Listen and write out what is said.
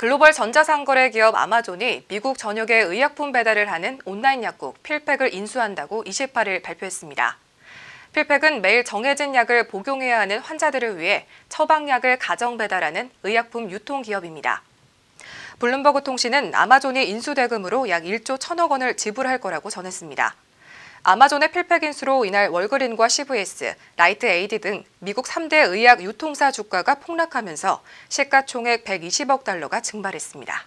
글로벌 전자상거래 기업 아마존이 미국 전역에 의약품 배달을 하는 온라인 약국 필팩을 인수한다고 28일 발표했습니다. 필팩은 매일 정해진 약을 복용해야 하는 환자들을 위해 처방약을 가정 배달하는 의약품 유통기업입니다. 블룸버그 통신은 아마존이 인수 대금으로 약 1조 1천억 원을 지불할 거라고 전했습니다. 아마존의 필패긴수로 이날 월그린과 CVS, 라이트 에이디 등 미국 3대 의약 유통사 주가가 폭락하면서 시가총액 120억 달러가 증발했습니다.